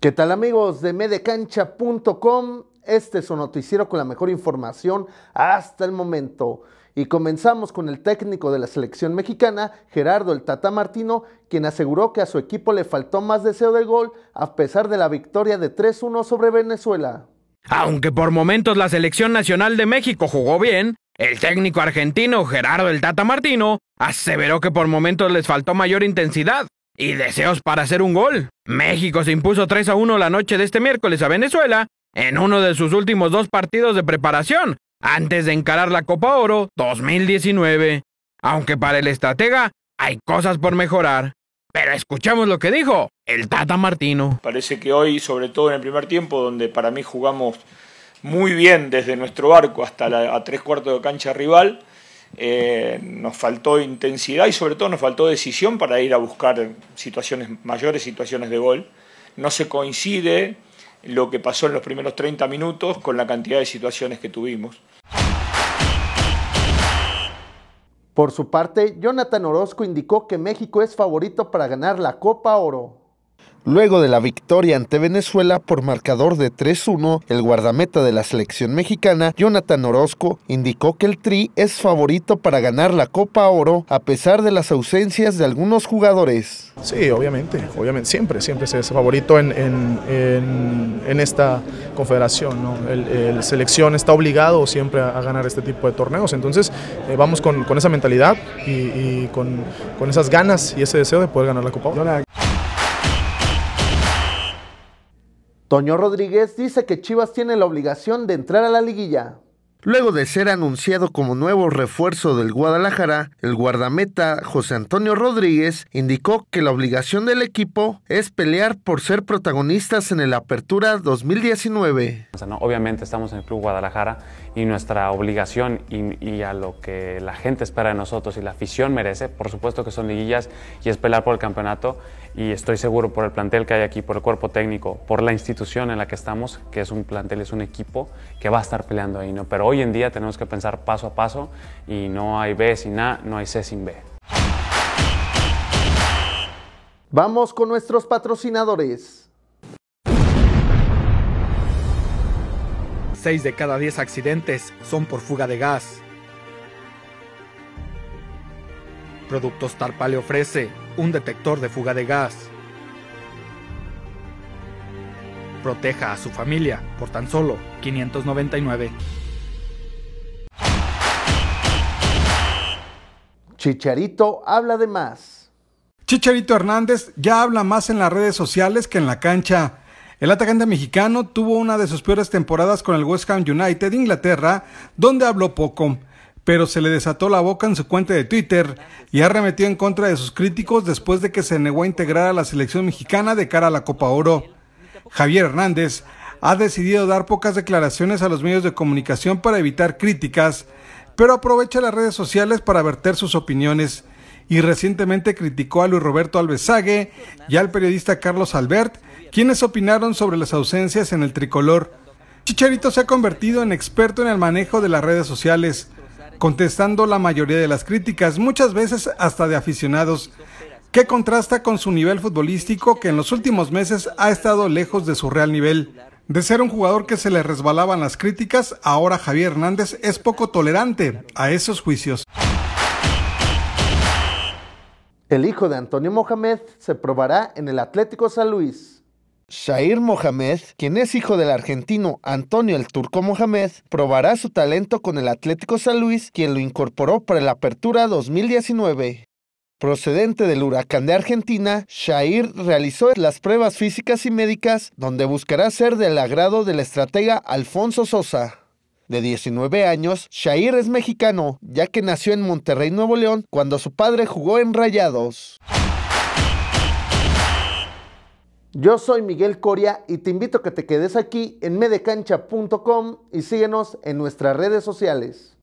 ¿Qué tal amigos de medecancha.com? Este es su noticiero con la mejor información hasta el momento. Y comenzamos con el técnico de la selección mexicana, Gerardo el Tata Martino, quien aseguró que a su equipo le faltó más deseo de gol a pesar de la victoria de 3-1 sobre Venezuela. Aunque por momentos la selección nacional de México jugó bien, el técnico argentino Gerardo el Tata Martino aseveró que por momentos les faltó mayor intensidad, y deseos para hacer un gol. México se impuso 3 a 1 la noche de este miércoles a Venezuela en uno de sus últimos dos partidos de preparación antes de encarar la Copa Oro 2019. Aunque para el estratega hay cosas por mejorar. Pero escuchamos lo que dijo el Tata Martino. Parece que hoy, sobre todo en el primer tiempo, donde para mí jugamos muy bien desde nuestro arco hasta la, a tres cuartos de cancha rival, eh, nos faltó intensidad y sobre todo nos faltó decisión para ir a buscar situaciones mayores, situaciones de gol. No se coincide lo que pasó en los primeros 30 minutos con la cantidad de situaciones que tuvimos. Por su parte, Jonathan Orozco indicó que México es favorito para ganar la Copa Oro. Luego de la victoria ante Venezuela por marcador de 3-1, el guardameta de la selección mexicana, Jonathan Orozco, indicó que el Tri es favorito para ganar la Copa Oro a pesar de las ausencias de algunos jugadores. Sí, obviamente, obviamente, siempre, siempre se es favorito en, esta confederación. ¿no? El, selección está obligado siempre a, ganar este tipo de torneos, entonces eh, vamos con, esa mentalidad y, con, con, esas ganas y ese deseo de poder ganar la Copa Oro. Toño Rodríguez dice que Chivas tiene la obligación de entrar a la liguilla. Luego de ser anunciado como nuevo refuerzo del Guadalajara, el guardameta José Antonio Rodríguez indicó que la obligación del equipo es pelear por ser protagonistas en el Apertura 2019. obviamente estamos en el Club Guadalajara y nuestra obligación y, a lo que la gente espera de nosotros y la afición merece, por supuesto que son liguillas y es pelear por el campeonato y estoy seguro por el plantel que hay aquí, por el cuerpo técnico, por la institución en la que estamos, que es un plantel, es un equipo que va a estar peleando ahí, ¿no? Pero hoy en día tenemos que pensar paso a paso y no hay B sin A, no hay C sin B. Vamos con nuestros patrocinadores. Seis de cada 10 accidentes son por fuga de gas. Productos TARPA le ofrece un detector de fuga de gas. Proteja a su familia por tan solo 599. Chicharito habla de más. Chicharito Hernández ya habla más en las redes sociales que en la cancha. El atacante mexicano tuvo una de sus peores temporadas con el West Ham United de Inglaterra, donde habló poco, pero se le desató la boca en su cuenta de Twitter y arremetió en contra de sus críticos después de que se negó a integrar a la selección mexicana de cara a la Copa Oro. Javier Hernández ha decidido dar pocas declaraciones a los medios de comunicación para evitar críticas pero aprovecha las redes sociales para verter sus opiniones y recientemente criticó a Luis Roberto Alvesague y al periodista Carlos Albert, quienes opinaron sobre las ausencias en el tricolor. Chicharito se ha convertido en experto en el manejo de las redes sociales, contestando la mayoría de las críticas, muchas veces hasta de aficionados, que contrasta con su nivel futbolístico que en los últimos meses ha estado lejos de su real nivel. De ser un jugador que se le resbalaban las críticas, ahora Javier Hernández es poco tolerante a esos juicios. El hijo de Antonio Mohamed se probará en el Atlético San Luis. Shair Mohamed, quien es hijo del argentino Antonio el Turco Mohamed, probará su talento con el Atlético San Luis, quien lo incorporó para la Apertura 2019. Procedente del huracán de Argentina, Shair realizó las pruebas físicas y médicas donde buscará ser del agrado del estratega Alfonso Sosa. De 19 años, Shair es mexicano, ya que nació en Monterrey, Nuevo León, cuando su padre jugó en Rayados. Yo soy Miguel Coria y te invito a que te quedes aquí en medecancha.com y síguenos en nuestras redes sociales.